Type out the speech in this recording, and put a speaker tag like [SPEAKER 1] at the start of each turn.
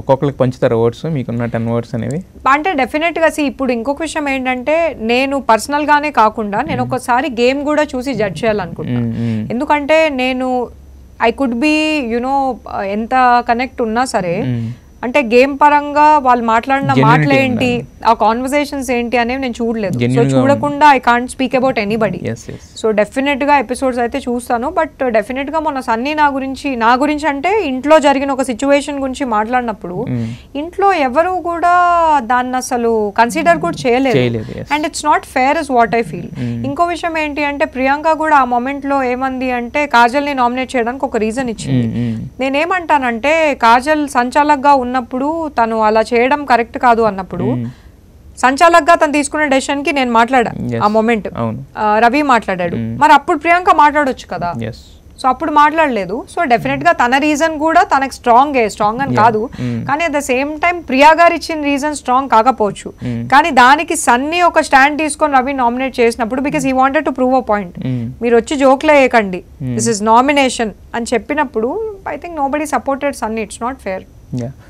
[SPEAKER 1] ఒక్కొక్కరికి పంచుతారు ఓట్స్ మీకున్న టెన్ ఓట్స్ అనేవి అంటే డెఫినెట్గా సి ఇప్పుడు ఇంకొక విషయం ఏంటంటే నేను పర్సనల్గానే కాకుండా నేను ఒకసారి గేమ్ కూడా చూసి జడ్జ్ చేయాలనుకుంటున్నాను ఎందుకంటే నేను ఐ కుడ్ బి యునో ఎంత కనెక్ట్ ఉన్నా సరే అంటే గేమ్ పరంగా వాళ్ళు మాట్లాడిన మాటలు ఏంటి ఆ కాన్వర్సేషన్స్ ఏంటి అనేవి నేను చూడలేదు సో చూడకుండా I can't speak about anybody so definite గా ఎపిసోడ్స్ అయితే చూస్తాను బట్ డెఫినెట్ గా మొన్న సన్నీ నా గురించి నా గురించి అంటే ఇంట్లో జరిగిన ఒక సిచ్యువేషన్ గురించి మాట్లాడినప్పుడు hmm. ఇంట్లో ఎవరు కూడా దాన్ని అసలు కన్సిడర్ hmm. కూడా చేయలేదు and it's not fair is what I feel ఇంకో విషయం ఏంటి అంటే ప్రియాంక కూడా ఆ మూమెంట్ లో ఏమంది అంటే కాజల్ ని నామినేట్ చేయడానికి ఒక రీజన్ ఇచ్చింది hmm, నేనేమంటానంటే కాజల్ సంచాలక్ గా ఉన్నప్పుడు తను అలా చేయడం కరెక్ట్ కాదు అన్నప్పుడు సంచాలక్గా తను తీసుకున్న డెసిషన్ కి నేను మాట్లాడా ఆ మూమెంట్ రవి మాట్లాడాడు మరి అప్పుడు ప్రియాంక మాట్లాడొచ్చు కదా సో అప్పుడు మాట్లాడలేదు సో డెఫినెట్ గా తన రీజన్ కూడా తనకు స్ట్రాంగ్ స్ట్రాంగ్ అని కాదు కానీ at the same time Priya గారు ఇచ్చిన రీజన్ స్ట్రాంగ్ కాకపోవచ్చు కానీ దానికి సన్ని ఒక స్టాండ్ తీసుకొని రవి నామినేట్ చేసినప్పుడు బికాస్ ఈ wanted to prove a point మీరు వచ్చి జోక్లే వేయకండి దిస్ ఇస్ నామినేషన్ అని చెప్పినప్పుడు I think nobody supported Sunny it's not fair